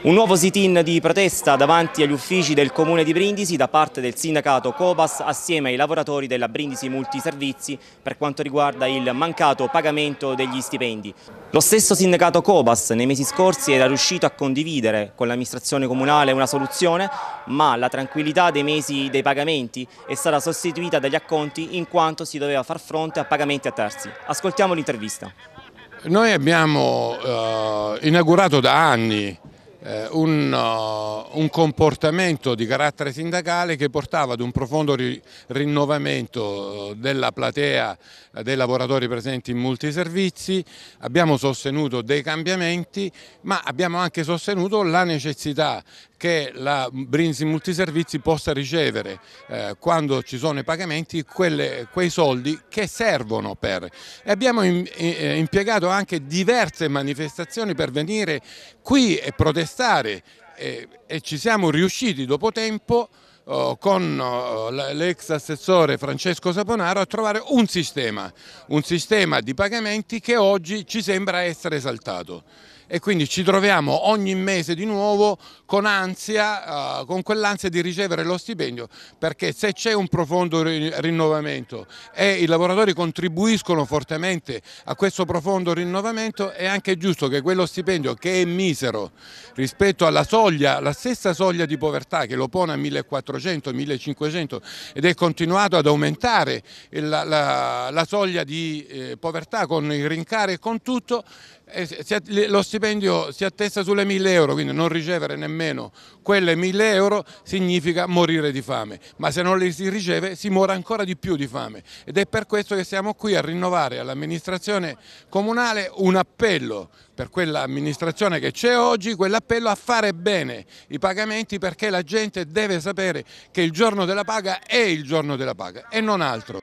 Un nuovo sit-in di protesta davanti agli uffici del Comune di Brindisi da parte del sindacato Cobas assieme ai lavoratori della Brindisi Multiservizi per quanto riguarda il mancato pagamento degli stipendi. Lo stesso sindacato Cobas nei mesi scorsi era riuscito a condividere con l'amministrazione comunale una soluzione, ma la tranquillità dei mesi dei pagamenti è stata sostituita dagli acconti in quanto si doveva far fronte a pagamenti a terzi. Ascoltiamo l'intervista. Noi abbiamo eh, inaugurato da anni eh, un, eh, un, comportamento di carattere sindacale che portava ad un profondo ri, rinnovamento eh, della platea dei lavoratori presenti in molti servizi, abbiamo sostenuto dei cambiamenti ma abbiamo anche sostenuto la necessità che la Brinzi Multiservizi possa ricevere eh, quando ci sono i pagamenti quelle, quei soldi che servono per. E abbiamo in, in, eh, impiegato anche diverse manifestazioni per venire qui e protestare e, e ci siamo riusciti dopo tempo oh, con oh, l'ex assessore Francesco Saponaro a trovare un sistema, un sistema di pagamenti che oggi ci sembra essere saltato e quindi ci troviamo ogni mese di nuovo con ansia, eh, con quell'ansia di ricevere lo stipendio perché se c'è un profondo rinnovamento e i lavoratori contribuiscono fortemente a questo profondo rinnovamento è anche giusto che quello stipendio che è misero rispetto alla soglia, la stessa soglia di povertà che lo pone a 1400, 1500 ed è continuato ad aumentare la, la, la soglia di eh, povertà con il rincare e con tutto, eh, lo stipendio si attesta sulle 1000 euro, quindi non ricevere nemmeno quelle 1000 euro significa morire di fame, ma se non le si riceve si muore ancora di più di fame ed è per questo che siamo qui a rinnovare all'amministrazione comunale un appello per quell'amministrazione che c'è oggi, quell'appello a fare bene i pagamenti perché la gente deve sapere che il giorno della paga è il giorno della paga e non altro.